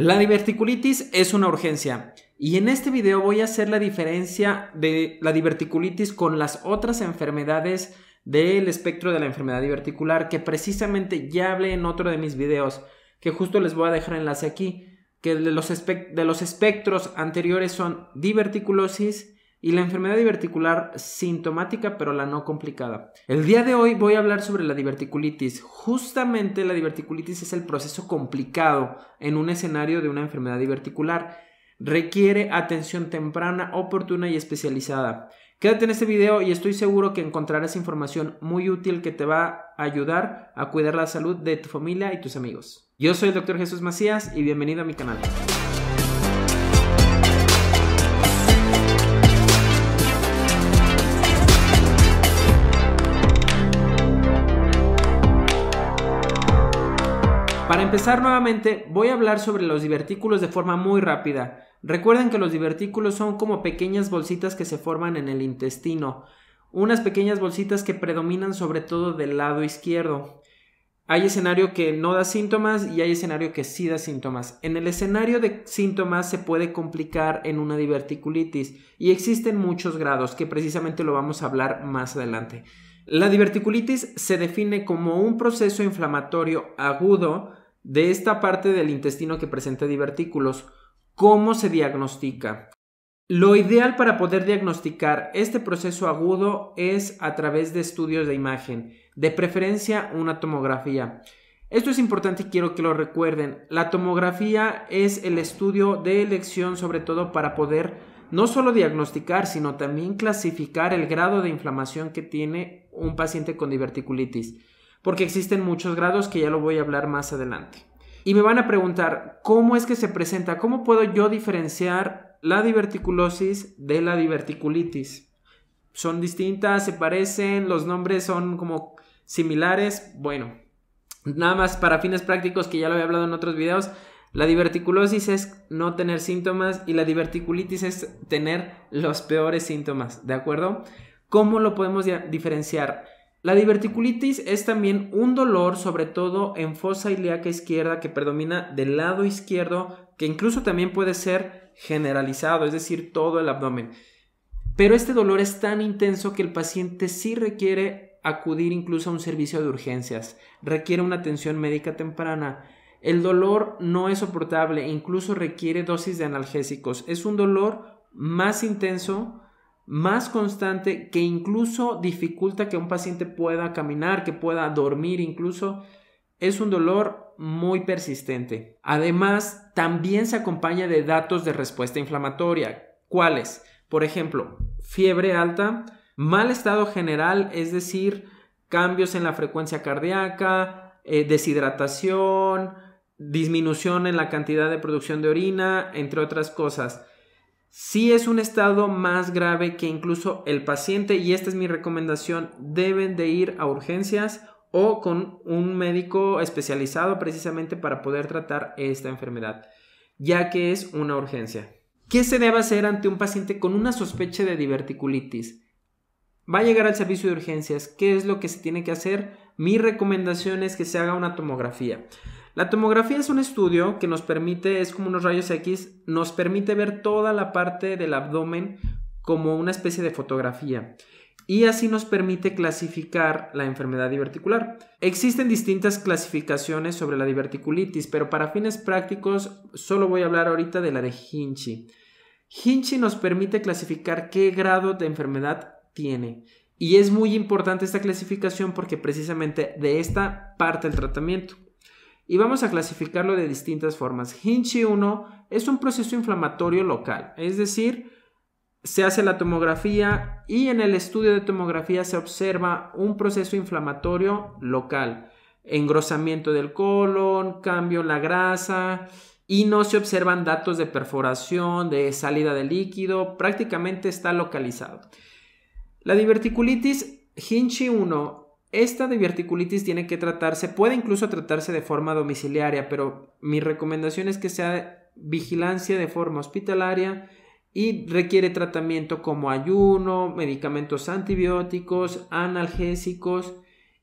La diverticulitis es una urgencia y en este video voy a hacer la diferencia de la diverticulitis con las otras enfermedades del espectro de la enfermedad diverticular que precisamente ya hablé en otro de mis videos que justo les voy a dejar enlace aquí que de los, de los espectros anteriores son diverticulosis y la enfermedad diverticular sintomática pero la no complicada. El día de hoy voy a hablar sobre la diverticulitis. Justamente la diverticulitis es el proceso complicado en un escenario de una enfermedad diverticular. Requiere atención temprana, oportuna y especializada. Quédate en este video y estoy seguro que encontrarás información muy útil que te va a ayudar a cuidar la salud de tu familia y tus amigos. Yo soy el Dr. Jesús Macías y bienvenido a mi canal. Para empezar nuevamente, voy a hablar sobre los divertículos de forma muy rápida. Recuerden que los divertículos son como pequeñas bolsitas que se forman en el intestino, unas pequeñas bolsitas que predominan sobre todo del lado izquierdo. Hay escenario que no da síntomas y hay escenario que sí da síntomas. En el escenario de síntomas se puede complicar en una diverticulitis y existen muchos grados que precisamente lo vamos a hablar más adelante. La diverticulitis se define como un proceso inflamatorio agudo de esta parte del intestino que presenta divertículos. ¿Cómo se diagnostica? Lo ideal para poder diagnosticar este proceso agudo es a través de estudios de imagen, de preferencia una tomografía. Esto es importante y quiero que lo recuerden. La tomografía es el estudio de elección sobre todo para poder no solo diagnosticar, sino también clasificar el grado de inflamación que tiene un paciente con diverticulitis porque existen muchos grados que ya lo voy a hablar más adelante. Y me van a preguntar, ¿cómo es que se presenta? ¿Cómo puedo yo diferenciar la diverticulosis de la diverticulitis? ¿Son distintas? ¿Se parecen? ¿Los nombres son como similares? Bueno, nada más para fines prácticos que ya lo había hablado en otros videos, la diverticulosis es no tener síntomas y la diverticulitis es tener los peores síntomas, ¿de acuerdo? ¿Cómo lo podemos diferenciar? La diverticulitis es también un dolor, sobre todo en fosa ilíaca izquierda, que predomina del lado izquierdo, que incluso también puede ser generalizado, es decir, todo el abdomen. Pero este dolor es tan intenso que el paciente sí requiere acudir incluso a un servicio de urgencias, requiere una atención médica temprana. El dolor no es soportable, incluso requiere dosis de analgésicos. Es un dolor más intenso más constante que incluso dificulta que un paciente pueda caminar, que pueda dormir incluso. Es un dolor muy persistente. Además, también se acompaña de datos de respuesta inflamatoria. ¿Cuáles? Por ejemplo, fiebre alta, mal estado general, es decir, cambios en la frecuencia cardíaca, eh, deshidratación, disminución en la cantidad de producción de orina, entre otras cosas. Si es un estado más grave que incluso el paciente, y esta es mi recomendación, deben de ir a urgencias o con un médico especializado precisamente para poder tratar esta enfermedad, ya que es una urgencia. ¿Qué se debe hacer ante un paciente con una sospecha de diverticulitis? Va a llegar al servicio de urgencias. ¿Qué es lo que se tiene que hacer? Mi recomendación es que se haga una tomografía. La tomografía es un estudio que nos permite, es como unos rayos X, nos permite ver toda la parte del abdomen como una especie de fotografía y así nos permite clasificar la enfermedad diverticular. Existen distintas clasificaciones sobre la diverticulitis, pero para fines prácticos solo voy a hablar ahorita de la de Hinchi. Hinchi nos permite clasificar qué grado de enfermedad tiene. Y es muy importante esta clasificación porque precisamente de esta parte el tratamiento y vamos a clasificarlo de distintas formas. Hinchi 1 es un proceso inflamatorio local, es decir, se hace la tomografía y en el estudio de tomografía se observa un proceso inflamatorio local, engrosamiento del colon, cambio en la grasa y no se observan datos de perforación, de salida de líquido, prácticamente está localizado. La diverticulitis Hinchi 1 esta diverticulitis tiene que tratarse, puede incluso tratarse de forma domiciliaria, pero mi recomendación es que sea vigilancia de forma hospitalaria y requiere tratamiento como ayuno, medicamentos antibióticos, analgésicos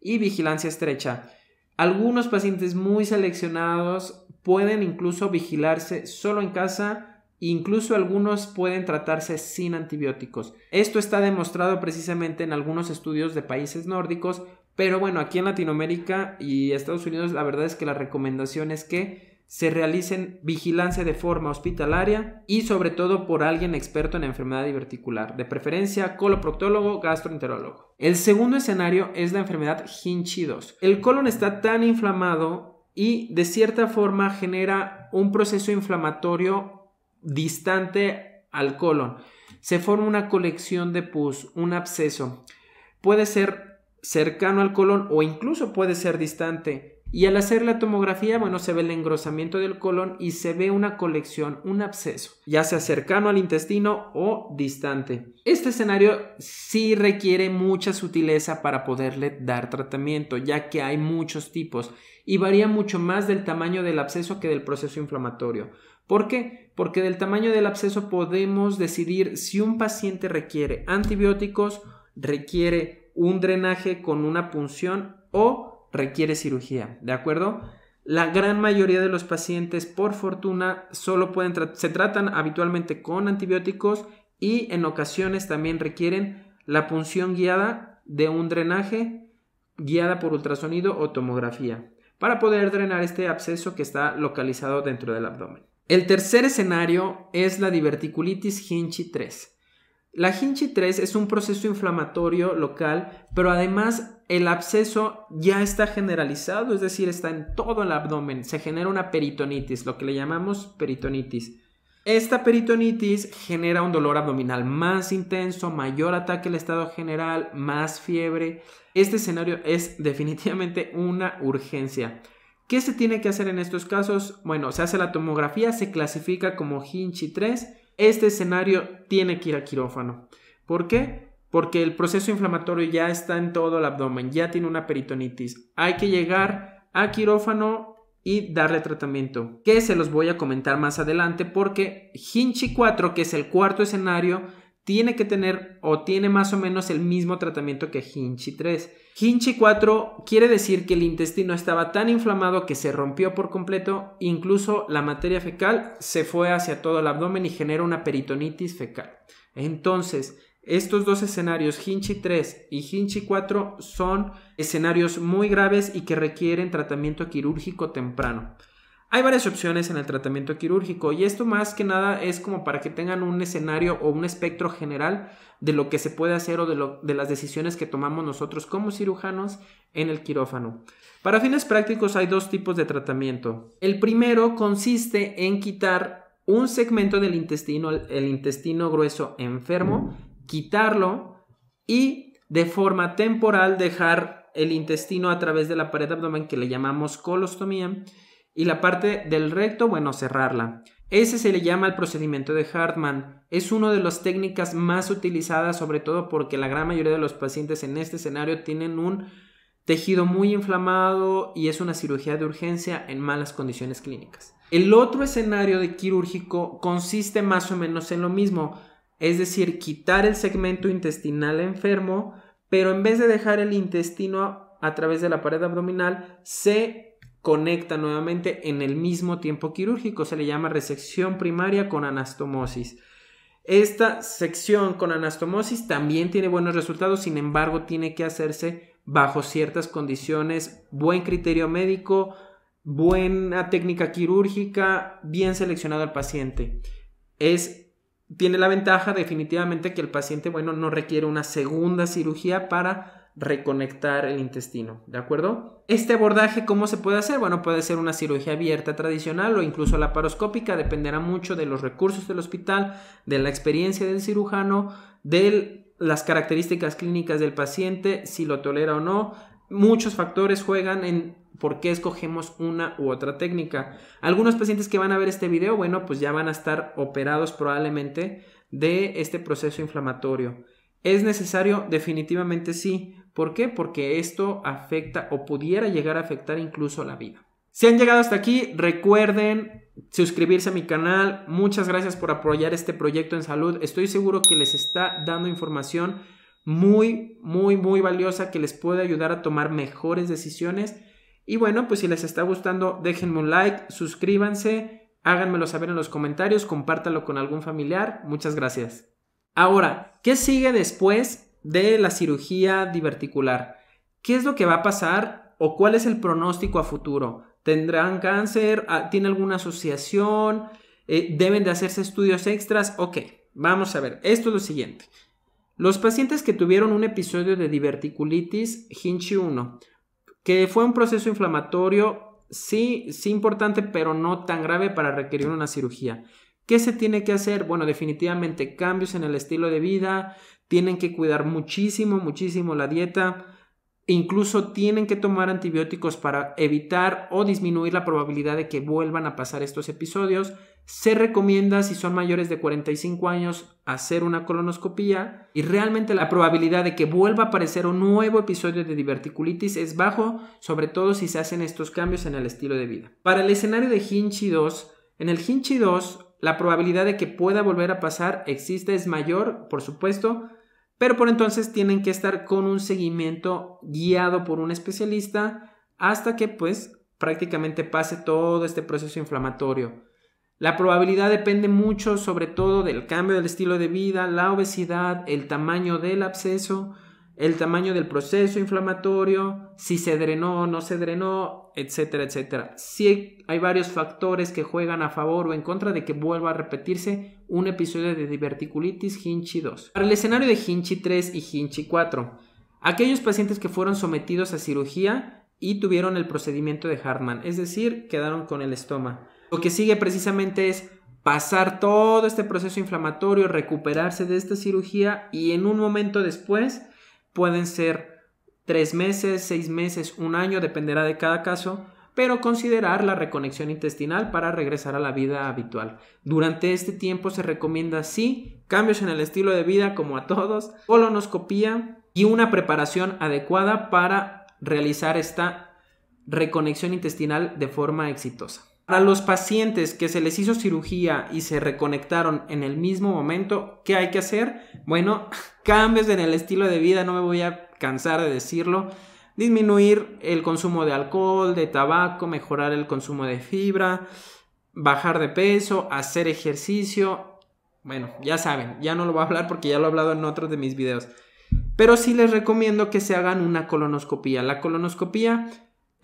y vigilancia estrecha. Algunos pacientes muy seleccionados pueden incluso vigilarse solo en casa Incluso algunos pueden tratarse sin antibióticos. Esto está demostrado precisamente en algunos estudios de países nórdicos, pero bueno, aquí en Latinoamérica y Estados Unidos la verdad es que la recomendación es que se realicen vigilancia de forma hospitalaria y sobre todo por alguien experto en enfermedad diverticular, de preferencia coloproctólogo, gastroenterólogo. El segundo escenario es la enfermedad Hinchi-2. El colon está tan inflamado y de cierta forma genera un proceso inflamatorio distante al colon. Se forma una colección de pus, un absceso. Puede ser cercano al colon o incluso puede ser distante. Y al hacer la tomografía, bueno, se ve el engrosamiento del colon y se ve una colección, un absceso, ya sea cercano al intestino o distante. Este escenario sí requiere mucha sutileza para poderle dar tratamiento, ya que hay muchos tipos y varía mucho más del tamaño del absceso que del proceso inflamatorio. ¿Por qué? Porque del tamaño del absceso podemos decidir si un paciente requiere antibióticos, requiere un drenaje con una punción o requiere cirugía, ¿de acuerdo? La gran mayoría de los pacientes, por fortuna, solo pueden se tratan habitualmente con antibióticos y en ocasiones también requieren la punción guiada de un drenaje guiada por ultrasonido o tomografía para poder drenar este absceso que está localizado dentro del abdomen. El tercer escenario es la diverticulitis Hinchi 3. La Hinchi 3 es un proceso inflamatorio local, pero además el absceso ya está generalizado, es decir, está en todo el abdomen. Se genera una peritonitis, lo que le llamamos peritonitis. Esta peritonitis genera un dolor abdominal más intenso, mayor ataque al estado general, más fiebre. Este escenario es definitivamente una urgencia. ¿Qué se tiene que hacer en estos casos? Bueno, se hace la tomografía, se clasifica como Hinchi 3. Este escenario tiene que ir a quirófano. ¿Por qué? Porque el proceso inflamatorio ya está en todo el abdomen, ya tiene una peritonitis. Hay que llegar a quirófano y darle tratamiento, que se los voy a comentar más adelante porque Hinchi 4, que es el cuarto escenario, tiene que tener o tiene más o menos el mismo tratamiento que Hinchi 3. Hinchi 4 quiere decir que el intestino estaba tan inflamado que se rompió por completo, incluso la materia fecal se fue hacia todo el abdomen y genera una peritonitis fecal. Entonces, estos dos escenarios, Hinchi 3 y Hinchi 4, son escenarios muy graves y que requieren tratamiento quirúrgico temprano. Hay varias opciones en el tratamiento quirúrgico y esto más que nada es como para que tengan un escenario o un espectro general de lo que se puede hacer o de, las decisiones que tomamos nosotros como cirujanos en el quirófano. Para fines prácticos hay dos tipos de tratamiento. El primero consiste en quitar un segmento del intestino, el intestino grueso enfermo, quitarlo y de forma temporal dejar el intestino a través de la pared abdomen que le llamamos colostomía y la parte del recto, bueno, cerrarla. Ese se le llama el procedimiento de Hartman. Es una de las técnicas más utilizadas, sobre todo porque la gran mayoría de los pacientes en este escenario tienen un tejido muy inflamado y es una cirugía de urgencia en malas condiciones clínicas. El otro escenario de quirúrgico consiste más o menos en lo mismo, es decir, quitar el segmento intestinal enfermo, pero en vez de dejar el intestino a través de la pared abdominal, se conecta nuevamente en el mismo tiempo quirúrgico. Se le llama resección primaria con anastomosis. Esta sección con anastomosis también tiene buenos resultados, sin embargo tiene que hacerse bajo ciertas condiciones, buen criterio médico, buena técnica quirúrgica, bien seleccionado al paciente. Es, tiene la ventaja definitivamente que el paciente, bueno, no requiere una segunda cirugía para reconectar el intestino, ¿de acuerdo? Este abordaje, ¿cómo se puede hacer? Bueno, puede ser una cirugía abierta tradicional o incluso laparoscópica, dependerá mucho de los recursos del hospital, de la experiencia del cirujano, de las características clínicas del paciente, si lo tolera o no. Muchos factores juegan en por qué escogemos una u otra técnica. Algunos pacientes que van a ver este video, bueno, pues ya van a estar operados probablemente de este proceso inflamatorio. ¿Es necesario? Definitivamente sí. ¿Por qué? Porque esto afecta o pudiera llegar a afectar incluso la vida. Si han llegado hasta aquí, recuerden suscribirse a mi canal. Muchas gracias por apoyar este proyecto en salud. Estoy seguro que les está dando información muy, muy, muy valiosa que les puede ayudar a tomar mejores decisiones. Y bueno, pues si les está gustando, déjenme un like, suscríbanse, háganmelo saber en los comentarios, compártanlo con algún familiar. Muchas gracias. Ahora, ¿qué sigue después de la cirugía diverticular. ¿Qué es lo que va a pasar o cuál es el pronóstico a futuro? ¿Tendrán cáncer? Ah, ¿Tiene alguna asociación? Eh, ¿Deben de hacerse estudios extras? Ok, vamos a ver. Esto es lo siguiente. Los pacientes que tuvieron un episodio de diverticulitis Hinchi 1, que fue un proceso inflamatorio, sí, sí importante, pero no tan grave para requerir una cirugía. ¿Qué se tiene que hacer? Bueno, definitivamente cambios en el estilo de vida, tienen que cuidar muchísimo, muchísimo la dieta. incluso tienen que tomar antibióticos para evitar o disminuir la probabilidad de que vuelvan a pasar estos episodios. Se recomienda, si son mayores de 45 años, hacer una colonoscopía y realmente la probabilidad de que vuelva a aparecer un nuevo episodio de diverticulitis es bajo, sobre todo si se hacen estos cambios en el estilo de vida. Para el escenario de Hinchi 2, en el Hinchi 2, la probabilidad de que pueda volver a pasar existe es mayor, por supuesto, pero por entonces tienen que estar con un seguimiento guiado por un especialista hasta que pues prácticamente pase todo este proceso inflamatorio. La probabilidad depende mucho sobre todo del cambio del estilo de vida, la obesidad, el tamaño del absceso, el tamaño del proceso inflamatorio, si se drenó o no se drenó, etcétera, etcétera. Sí hay varios factores que juegan a favor o en contra de que vuelva a repetirse un episodio de diverticulitis Hinchi 2. Para el escenario de Hinchi 3 y Hinchi 4, aquellos pacientes que fueron sometidos a cirugía y tuvieron el procedimiento de Hartman, es decir, quedaron con el estoma. Lo que sigue precisamente es pasar todo este proceso inflamatorio, recuperarse de esta cirugía y en un momento después Pueden ser tres meses, seis meses, un año, dependerá de cada caso, pero considerar la reconexión intestinal para regresar a la vida habitual. Durante este tiempo se recomienda sí cambios en el estilo de vida como a todos, colonoscopía y una preparación adecuada para realizar esta reconexión intestinal de forma exitosa. Para los pacientes que se les hizo cirugía y se reconectaron en el mismo momento, ¿qué hay que hacer? Bueno, cambios en el estilo de vida, no me voy a cansar de decirlo. Disminuir el consumo de alcohol, de tabaco, mejorar el consumo de fibra, bajar de peso, hacer ejercicio. Bueno, ya saben, ya no lo voy a hablar porque ya lo he hablado en otros de mis videos. Pero sí les recomiendo que se hagan una colonoscopía. La colonoscopía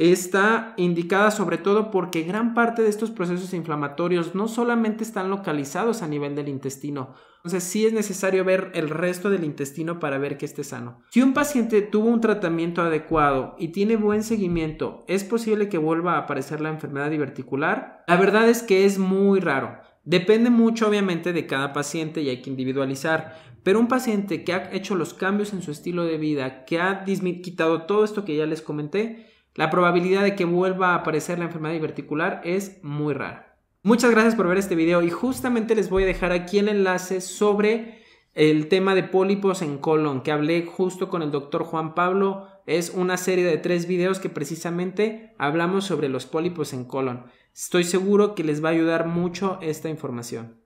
está indicada sobre todo porque gran parte de estos procesos inflamatorios no solamente están localizados a nivel del intestino, entonces sí es necesario ver el resto del intestino para ver que esté sano. Si un paciente tuvo un tratamiento adecuado y tiene buen seguimiento, ¿es posible que vuelva a aparecer la enfermedad diverticular? La verdad es que es muy raro. Depende mucho obviamente de cada paciente y hay que individualizar, pero un paciente que ha hecho los cambios en su estilo de vida, que ha quitado todo esto que ya les comenté, la probabilidad de que vuelva a aparecer la enfermedad diverticular es muy rara. Muchas gracias por ver este video y justamente les voy a dejar aquí el enlace sobre el tema de pólipos en colon que hablé justo con el doctor Juan Pablo. Es una serie de tres videos que precisamente hablamos sobre los pólipos en colon. Estoy seguro que les va a ayudar mucho esta información.